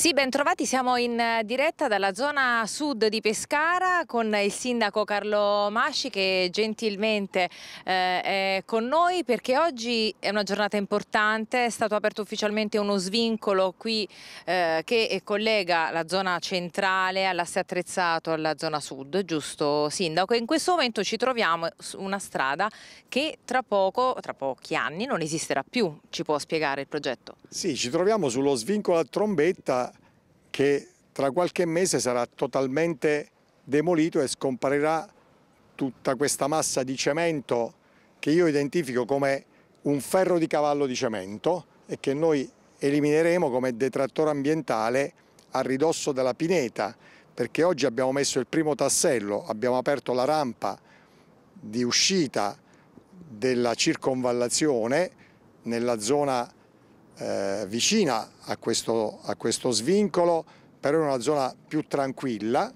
Sì, bentrovati, siamo in eh, diretta dalla zona sud di Pescara con il sindaco Carlo Masci che gentilmente eh, è con noi perché oggi è una giornata importante, è stato aperto ufficialmente uno svincolo qui eh, che collega la zona centrale all'asse attrezzato alla zona sud, giusto sindaco? in questo momento ci troviamo su una strada che tra poco, tra pochi anni non esisterà più, ci può spiegare il progetto? Sì, ci troviamo sullo svincolo a trombetta che tra qualche mese sarà totalmente demolito e scomparirà tutta questa massa di cemento che io identifico come un ferro di cavallo di cemento e che noi elimineremo come detrattore ambientale a ridosso della pineta perché oggi abbiamo messo il primo tassello, abbiamo aperto la rampa di uscita della circonvallazione nella zona eh, vicina a questo, a questo svincolo, però in una zona più tranquilla,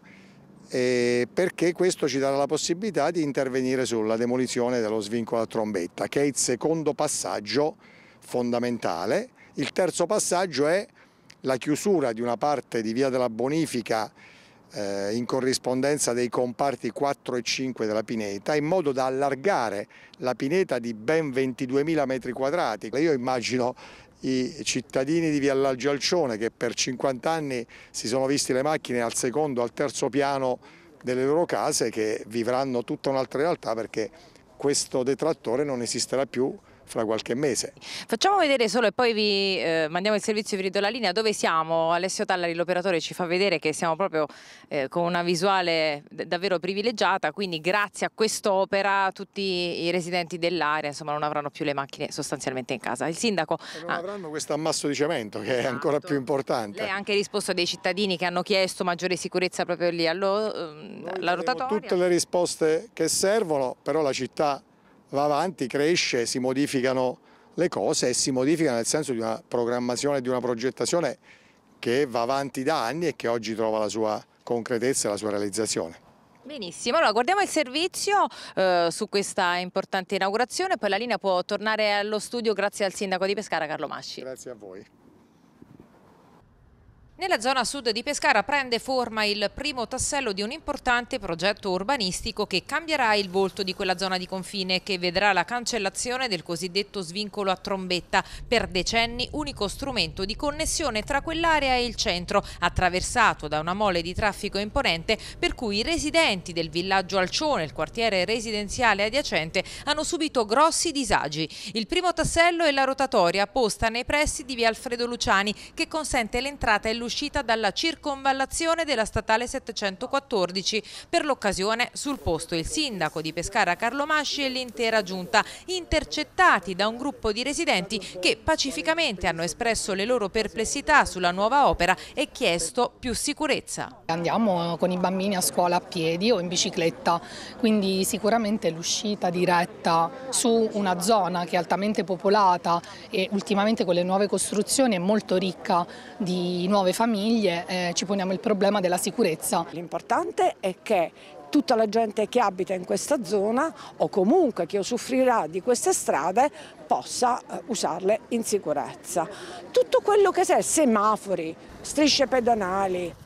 eh, perché questo ci darà la possibilità di intervenire sulla demolizione dello svincolo a trombetta, che è il secondo passaggio fondamentale. Il terzo passaggio è la chiusura di una parte di via della bonifica eh, in corrispondenza dei comparti 4 e 5 della pineta in modo da allargare la pineta di ben 22.000 metri quadrati. Io immagino i cittadini di Viallaggio Alcione che per 50 anni si sono visti le macchine al secondo, al terzo piano delle loro case che vivranno tutta un'altra realtà perché questo detrattore non esisterà più fra qualche mese. Facciamo vedere solo e poi vi eh, mandiamo il servizio e vi ridò la linea dove siamo. Alessio Tallari, l'operatore, ci fa vedere che siamo proprio eh, con una visuale davvero privilegiata, quindi grazie a quest'opera tutti i residenti dell'area non avranno più le macchine sostanzialmente in casa. Il sindaco... E non ah, avranno questo ammasso di cemento che esatto. è ancora più importante. Lei ha anche risposto a dei cittadini che hanno chiesto maggiore sicurezza proprio lì allo, ehm, alla rotatoria. Tutte le risposte che servono, però la città va avanti, cresce, si modificano le cose e si modificano nel senso di una programmazione, di una progettazione che va avanti da anni e che oggi trova la sua concretezza e la sua realizzazione. Benissimo, allora guardiamo il servizio eh, su questa importante inaugurazione, poi la linea può tornare allo studio grazie al sindaco di Pescara Carlo Masci. Grazie a voi. Nella zona sud di Pescara prende forma il primo tassello di un importante progetto urbanistico che cambierà il volto di quella zona di confine che vedrà la cancellazione del cosiddetto svincolo a trombetta, per decenni unico strumento di connessione tra quell'area e il centro, attraversato da una mole di traffico imponente per cui i residenti del villaggio Alcione, il quartiere residenziale adiacente, hanno subito grossi disagi. Il primo tassello è la rotatoria posta nei pressi di via Alfredo Luciani che consente l'entrata e l'uscita l'uscita dalla circonvallazione della statale 714. Per l'occasione sul posto il sindaco di Pescara Carlo Masci e l'intera giunta, intercettati da un gruppo di residenti che pacificamente hanno espresso le loro perplessità sulla nuova opera e chiesto più sicurezza. Andiamo con i bambini a scuola a piedi o in bicicletta, quindi sicuramente l'uscita diretta su una zona che è altamente popolata e ultimamente con le nuove costruzioni è molto ricca di nuove famiglie eh, ci poniamo il problema della sicurezza. L'importante è che tutta la gente che abita in questa zona o comunque che usufruirà di queste strade possa eh, usarle in sicurezza. Tutto quello che c'è, semafori, strisce pedonali,